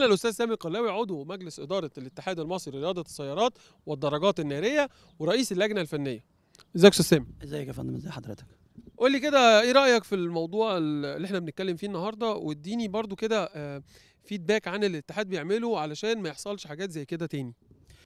معانا الاستاذ سامي القلاوي عضو مجلس اداره الاتحاد المصري لرياضه السيارات والدراجات الناريه ورئيس اللجنه الفنيه ازيك يا استاذ سامي ازيك يا فندم ازي حضرتك قول لي كده ايه رايك في الموضوع اللي احنا بنتكلم فيه النهارده واديني برضو كده فيدباك آه، عن الاتحاد بيعمله علشان ما يحصلش حاجات زي كده تاني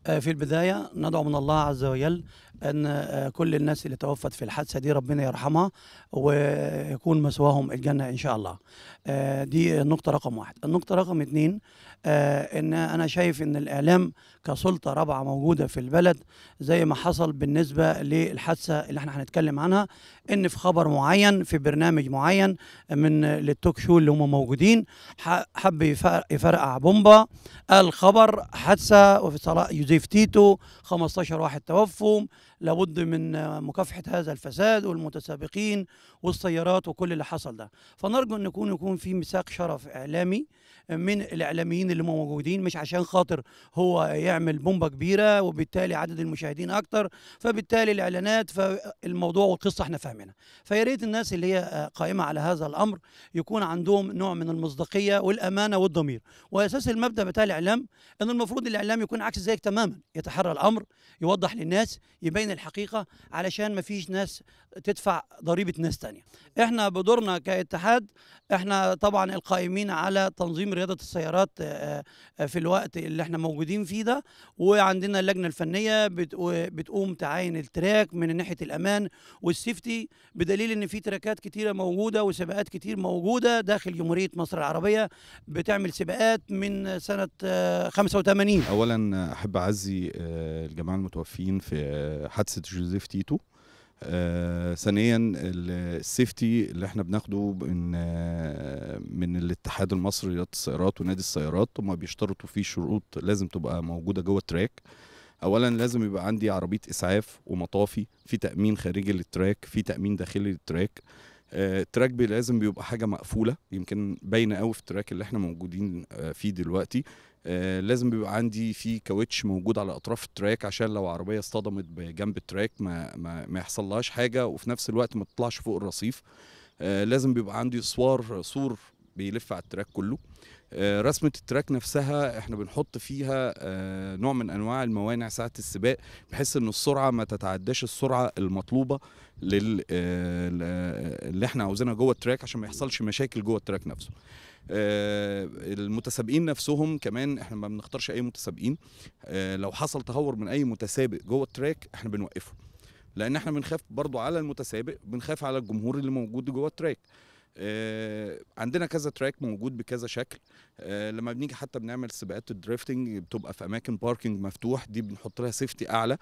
آه، في البداية ندعو من الله عز وجل أن آه، كل الناس اللي توفت في الحادثة دي ربنا يرحمها ويكون مسواهم الجنة إن شاء الله آه، دي النقطة رقم واحد النقطة رقم اتنين أن أنا شايف أن الإعلام كسلطه رابعه موجوده في البلد زي ما حصل بالنسبه للحادثه اللي احنا هنتكلم عنها ان في خبر معين في برنامج معين من للتوك شو اللي هم موجودين حب يفرقع بومبا قال خبر حادثه وفي صلاة يوزيف تيتو 15 واحد توفوا لابد من مكافحة هذا الفساد والمتسابقين والسيارات وكل اللي حصل ده فنرجو أن يكون يكون في مساق شرف إعلامي من الإعلاميين اللي موجودين مش عشان خاطر هو يعمل بومبة كبيرة وبالتالي عدد المشاهدين أكتر فبالتالي الإعلانات فالموضوع والقصة احنا فاهمينها فياريت الناس اللي هي قائمة على هذا الأمر يكون عندهم نوع من المصداقية والأمانة والضمير وأساس المبدأ بتاع الإعلام أن المفروض الإعلام يكون عكس ذلك تماما يتحرى الأمر يوضح للناس يبين تبين الحقيقه علشان ما فيش ناس تدفع ضريبه ناس تانية احنا بدورنا كاتحاد احنا طبعا القائمين على تنظيم رياضه السيارات آه، آه، في الوقت اللي احنا موجودين فيه ده وعندنا اللجنه الفنيه بتقوم تعاين التراك من ناحيه الامان والسيفتي بدليل ان في تراكات كتيره موجوده وسباقات كتير موجوده داخل جمهوريه مصر العربيه بتعمل سباقات من سنه 85 آه، اولا احب اعزي الجماعه المتوفين في حادثه جوزيف تيتو آه ثانيا السيفتي اللي احنا بناخده من آه من الاتحاد المصري لرياضه السيارات ونادي السيارات هم بيشترطوا فيه شروط لازم تبقى موجوده جوه التراك اولا لازم يبقى عندي عربيه اسعاف ومطافي في تامين خارجي للتراك في تامين داخلي للتراك آه، التراك بي لازم بيبقى حاجه مقفوله يمكن باينه قوي في التراك اللي احنا موجودين آه، فيه دلوقتي آه، لازم بيبقى عندي في كاوتش موجود على اطراف التراك عشان لو عربيه اصطدمت بجنب التراك ما ما, ما يحصلهاش حاجه وفي نفس الوقت ما تطلعش فوق الرصيف آه، لازم بيبقى عندي صور سور بيلف على التراك كله آه، رسمة التراك نفسها احنا بنحط فيها نوع من انواع الموانع ساعة السباق بحيث ان السرعة ما تتعداش السرعة المطلوبة لل اللي احنا عاوزينها جوه التراك عشان ما يحصلش مشاكل جوه التراك نفسه آه، المتسابقين نفسهم كمان احنا ما بنختارش اي متسابقين آه، لو حصل تهور من اي متسابق جوه التراك احنا بنوقفه لان احنا بنخاف برضو على المتسابق بنخاف على الجمهور اللي موجود جوه التراك آه عندنا كذا تراك موجود بكذا شكل آه لما بنيجي حتى بنعمل سباقات الدريفتنج بتبقى في اماكن باركنج مفتوح دي بنحط لها سيفتي اعلى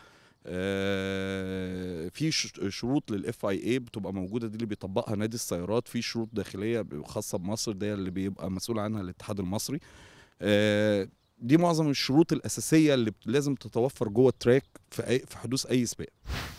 آه، في شروط للاف اي اي بتبقى موجوده دي اللي بيطبقها نادي السيارات في شروط داخليه خاصه بمصر دي اللي بيبقى مسؤول عنها الاتحاد المصري آه، دي معظم الشروط الاساسيه اللي لازم تتوفر جوه التراك في أي في حدوث اي سباق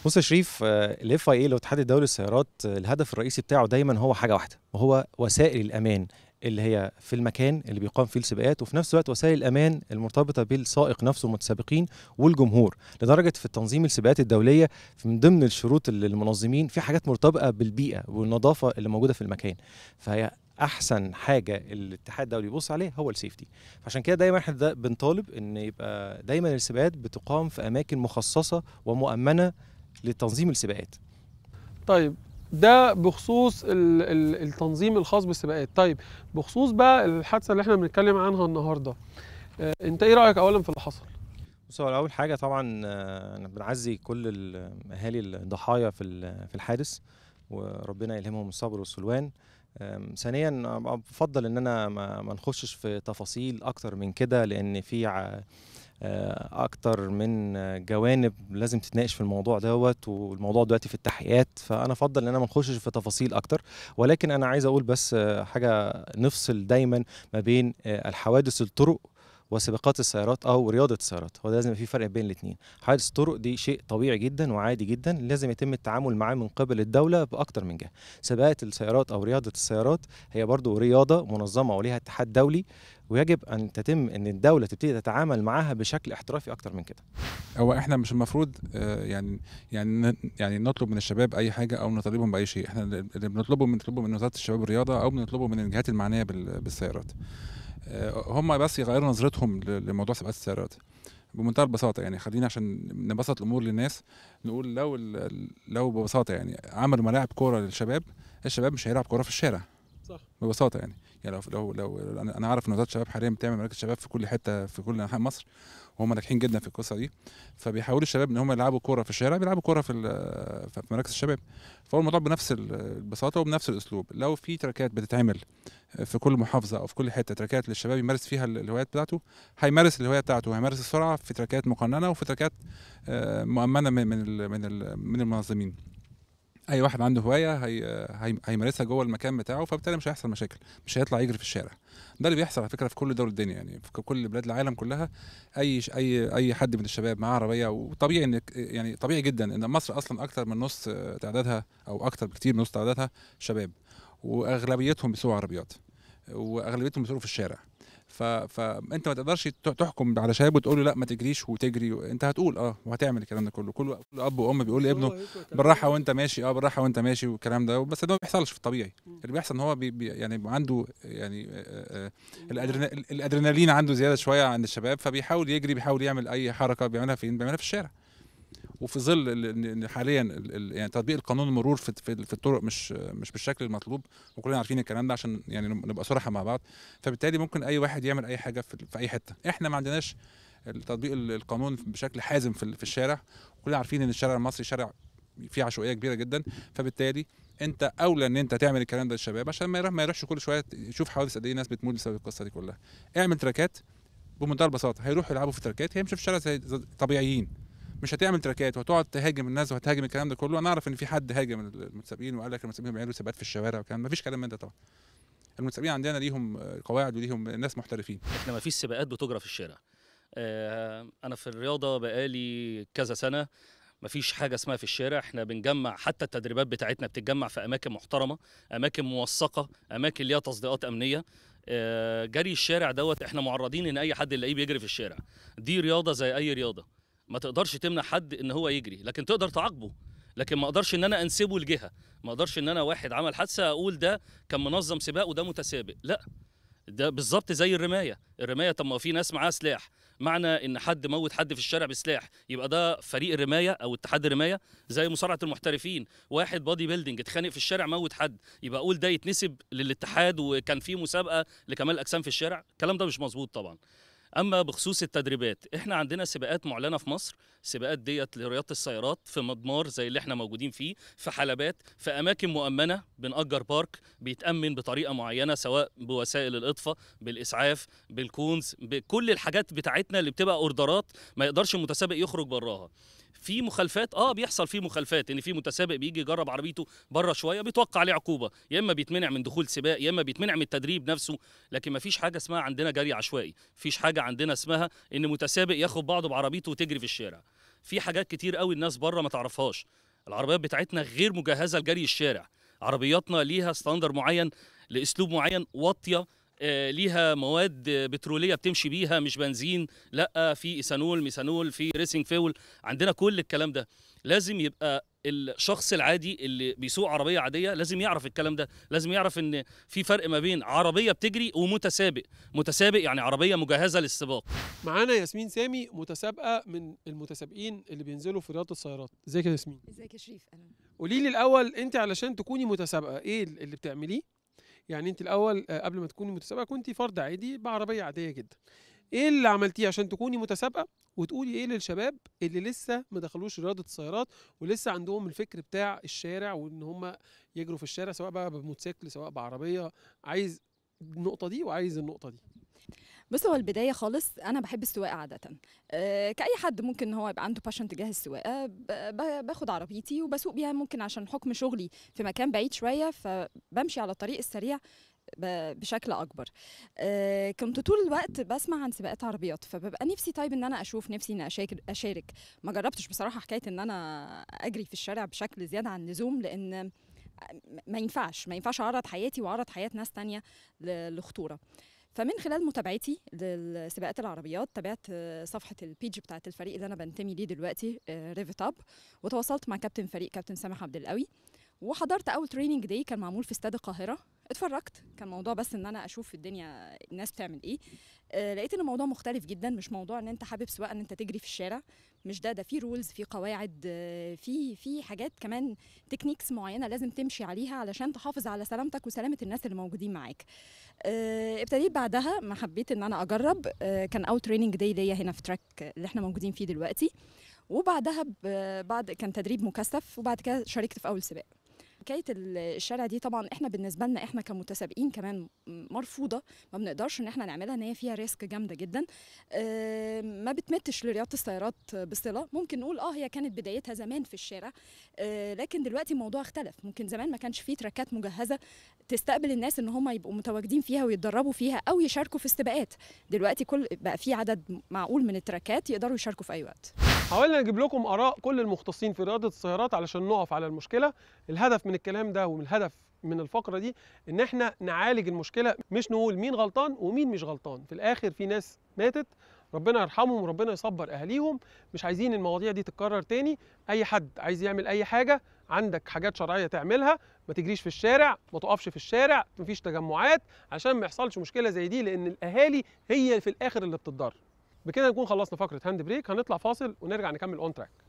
بص يا شريف الاف آه، اي اي الاتحاد الدولي للسيارات الهدف الرئيسي بتاعه دايما هو حاجه واحده وهو وسائل الامان اللي هي في المكان اللي بيقام فيه السباقات وفي نفس الوقت وسائل الامان المرتبطه بالسائق نفسه المتسابقين والجمهور لدرجه في تنظيم السباقات الدوليه من ضمن الشروط للمنظمين في حاجات مرتبطه بالبيئه والنظافه اللي موجوده في المكان فهي احسن حاجه الاتحاد الدولي بيبص عليها هو السيفتي عشان كده دايما احنا بنطالب ان يبقى دايما السباقات بتقام في اماكن مخصصه ومؤمنه لتنظيم السباقات طيب ده بخصوص التنظيم الخاص بالسباقات طيب بخصوص بقى الحادثه اللي احنا بنتكلم عنها النهارده آه، انت ايه رايك اولا في اللي حصل بص هو اول حاجه طبعا آه، انا بنعزي كل اهالي الضحايا في في الحادث وربنا يلهمهم الصبر والسلوان ثانيا بفضل ان انا ما نخشش في تفاصيل اكتر من كده لان في آه، اكتر من جوانب لازم تتناقش في الموضوع دوت والموضوع دلوقتي في التحقيقات فانا افضل ان انا ما نخشش في تفاصيل اكتر ولكن انا عايز اقول بس آه، حاجه نفصل دايما ما بين آه، الحوادث الطرق وسباقات السيارات او رياضه السيارات هو لازم يبقى في فرق بين الاثنين حادث الطرق دي شيء طبيعي جدا وعادي جدا لازم يتم التعامل معاه من قبل الدوله باكثر من جهه سباقات السيارات او رياضه السيارات هي برضو رياضه منظمه وليها اتحاد دولي ويجب ان تتم ان الدوله تبتدي تتعامل معاها بشكل احترافي اكتر من كده هو احنا مش المفروض آه، يعني يعني يعني نطلب من الشباب اي حاجه او نطالبهم باي شيء احنا اللي بنطلبه بنطلبه من وزاره الشباب والرياضه او بنطلبه من الجهات المعنيه بالسيارات آه، هم بس يغيروا نظرتهم لموضوع سباقات السيارات بمنتهى البساطه يعني خلينا عشان نبسط الامور للناس نقول لو لو ببساطه يعني عملوا ملاعب كوره للشباب الشباب مش هيلعب كوره في الشارع صح ببساطه يعني يعني لو لو, لو انا عارف ان وزاره الشباب حاليا بتعمل مراكز شباب في كل حته في كل انحاء مصر وهم ناجحين جدا في القصه دي فبيحاولوا الشباب ان هم يلعبوا كوره في الشارع بيلعبوا كوره في في مراكز الشباب فهو الموضوع بنفس البساطه وبنفس الاسلوب لو في تراكات بتتعمل في كل محافظه او في كل حته تراكات للشباب يمارس فيها الهوايات بتاعته هيمارس الهوايه بتاعته هيمارس السرعه في تراكات مقننه وفي تراكات آه، مؤمنه من من من المنظمين اي واحد عنده هوايه هي... هي... هيمارسها جوه المكان بتاعه فبالتالي مش هيحصل مشاكل مش هيطلع يجري في الشارع ده اللي بيحصل على فكره في كل دول الدنيا يعني في كل بلاد العالم كلها اي اي اي حد من الشباب معاه عربيه وطبيعي ان يعني طبيعي جدا ان مصر اصلا اكتر من نص تعدادها او اكتر بكتير من نص تعدادها شباب واغلبيتهم بيسوقوا عربيات واغلبيتهم بيسوقوا في الشارع ف... فانت ما تقدرش تحكم على شاب وتقول له لا ما تجريش وتجري انت هتقول اه وهتعمل الكلام ده كله كل اب وام بيقول لابنه بالراحه وانت ماشي اه بالراحه وانت ماشي والكلام ده بس ده ما بيحصلش في الطبيعي اللي بيحصل ان هو بي... بي... يعني عنده يعني آه، آه، آه، الأدرنا... الادرينالين عنده زياده شويه عند الشباب فبيحاول يجري بيحاول يعمل اي حركه بيعملها فين بيعملها في الشارع وفي ظل حاليا يعني تطبيق القانون المرور في في الطرق مش مش بالشكل المطلوب وكلنا عارفين الكلام ده عشان يعني نبقى صراحه مع بعض فبالتالي ممكن اي واحد يعمل اي حاجه في اي حته احنا ما عندناش تطبيق القانون بشكل حازم في الشارع كلنا عارفين ان الشارع المصري شارع فيه عشوائيه كبيره جدا فبالتالي انت اولى ان انت تعمل الكلام ده للشباب عشان ما يروح ما يروحش كل شويه يشوف حوادث قد ايه ناس بتموت بسبب القصه دي كلها اعمل تراكات بمنتهى البساطه هيروحوا يلعبوا في تراكات هيمشوا في الشارع زي طبيعيين مش هتعمل تراكات وهتقعد تهاجم الناس وهتهاجم الكلام ده كله انا اعرف ان في حد هاجم المتسابقين وقال لك المتسابقين بيعملوا سباقات في الشوارع وكان ما فيش كلام من ده طبعا المتسابقين عندنا ليهم قواعد وليهم ناس محترفين احنا ما فيش سباقات بتجرى في الشارع آه، انا في الرياضه بقالي كذا سنه مفيش حاجه اسمها في الشارع احنا بنجمع حتى التدريبات بتاعتنا بتتجمع في اماكن محترمه اماكن موثقه اماكن ليها تصديقات امنيه آه، جري الشارع دوت احنا معرضين ان اي حد نلاقيه بيجري في الشارع دي رياضه زي اي رياضه ما تقدرش تمنع حد ان هو يجري لكن تقدر تعاقبه لكن ما اقدرش ان انا انسبه لجهه ما اقدرش ان انا واحد عمل حادثه اقول ده كان منظم سباق وده متسابق لا ده بالظبط زي الرمايه الرمايه طب ما في ناس معاها سلاح معنى ان حد موت حد في الشارع بسلاح يبقى ده فريق الرمايه او اتحاد الرمايه زي مصارعه المحترفين واحد بادي بيلدينج اتخانق في الشارع موت حد يبقى اقول ده يتنسب للاتحاد وكان في مسابقه لكمال اجسام في الشارع الكلام ده مش مظبوط طبعا اما بخصوص التدريبات احنا عندنا سباقات معلنه في مصر السباقات ديت لرياضه السيارات في مضمار زي اللي احنا موجودين فيه في حلبات في اماكن مؤمنه بنأجر بارك بيتأمن بطريقه معينه سواء بوسائل الاطفاء بالاسعاف بالكونز بكل الحاجات بتاعتنا اللي بتبقى اوردرات ما يقدرش المتسابق يخرج براها في مخالفات اه بيحصل في مخالفات ان في متسابق بيجي يجرب عربيته بره شويه بيتوقع عليه عقوبه يا اما بيتمنع من دخول سباق يا اما بيتمنع من التدريب نفسه لكن ما فيش حاجه اسمها عندنا جري عشوائي فيش حاجه عندنا اسمها ان متسابق ياخد بعضه بعربيته وتجري في الشارع في حاجات كتير قوي الناس بره ما تعرفهاش العربيات بتاعتنا غير مجهزه لجري الشارع عربياتنا ليها ستاندر معين لاسلوب معين واطيه آه، ليها مواد بتروليه بتمشي بيها مش بنزين لا في ايثانول ميثانول في ريسنج فيول عندنا كل الكلام ده لازم يبقى الشخص العادي اللي بيسوق عربيه عاديه لازم يعرف الكلام ده لازم يعرف ان في فرق ما بين عربيه بتجري ومتسابق متسابق يعني عربيه مجهزه للسباق معانا ياسمين سامي متسابقه من المتسابقين اللي بينزلوا في رياضه السيارات ازيك يا ياسمين ازيك يا شريف انا قولي لي الاول انت علشان تكوني متسابقه ايه اللي بتعمليه يعني انت الاول آه، قبل ما تكوني متسابقه كنت فرد عادي بعربيه عاديه جدا ايه اللي عملتيه عشان تكوني متسابقه وتقولي ايه للشباب اللي لسه ما دخلوش رياضه السيارات ولسه عندهم الفكر بتاع الشارع وان هم يجروا في الشارع سواء بقى بموتوسيكل سواء بعربيه عايز النقطه دي وعايز النقطه دي بص هو البداية خالص أنا بحب السواقة عادة أه كأي حد ممكن إن هو يبقى عنده باشن تجاه السواقة باخد عربيتي وبسوق بيها ممكن عشان حكم شغلي في مكان بعيد شوية فبمشي على الطريق السريع بشكل اكبر أه كنت طول الوقت بسمع عن سباقات عربيات فببقى نفسي طيب ان انا اشوف نفسي ان اشارك ما جربتش بصراحه حكايه ان انا اجري في الشارع بشكل زياده عن اللزوم لان ما ينفعش ما ينفعش اعرض حياتي واعرض حياه ناس تانية للخطوره فمن خلال متابعتي لسباقات العربيات تابعت آه، صفحه البيج بتاعه الفريق اللي انا بنتمي ليه دلوقتي ريفت آه، اب وتواصلت مع كابتن فريق كابتن سامح عبد القوي وحضرت اول تريننج داي كان معمول في استاد القاهره اتفرجت كان موضوع بس ان انا اشوف الدنيا الناس بتعمل ايه آه، لقيت ان الموضوع مختلف جدا مش موضوع ان انت حابب سواء ان انت تجري في الشارع مش ده ده في رولز في قواعد آه، في في حاجات كمان تكنيكس معينه لازم تمشي عليها علشان تحافظ على سلامتك وسلامه الناس اللي موجودين معاك آه، ابتديت بعدها ما حبيت ان انا اجرب كان اوت تريننج داي ليا هنا في تراك اللي احنا موجودين فيه دلوقتي وبعدها بعد كان تدريب مكثف وبعد كده شاركت في اول سباق حكايه الشارع دي طبعا احنا بالنسبه لنا احنا كمتسابقين كمان مرفوضه ما بنقدرش ان احنا نعملها ان هي فيها ريسك جامده جدا آه، ما بتمتش لرياضه السيارات بصله ممكن نقول اه هي كانت بدايتها زمان في الشارع آه، لكن دلوقتي الموضوع اختلف ممكن زمان ما كانش فيه تراكات مجهزه تستقبل الناس ان هم يبقوا متواجدين فيها ويتدربوا فيها او يشاركوا في السباقات دلوقتي كل بقى في عدد معقول من التراكات يقدروا يشاركوا في اي وقت حاولنا نجيب لكم اراء كل المختصين في رياضه السيارات علشان نقف على المشكله الهدف من الكلام ده والهدف من الفقره دي ان احنا نعالج المشكله مش نقول مين غلطان ومين مش غلطان في الاخر في ناس ماتت ربنا يرحمهم وربنا يصبر اهاليهم مش عايزين المواضيع دي تتكرر تاني اي حد عايز يعمل اي حاجه عندك حاجات شرعيه تعملها ما تجريش في الشارع ما تقفش في الشارع مفيش تجمعات عشان ما يحصلش مشكله زي دي لان الاهالي هي في الاخر اللي بتتضرر بكده نكون خلصنا فقره هاند بريك هنطلع فاصل ونرجع نكمل اون تراك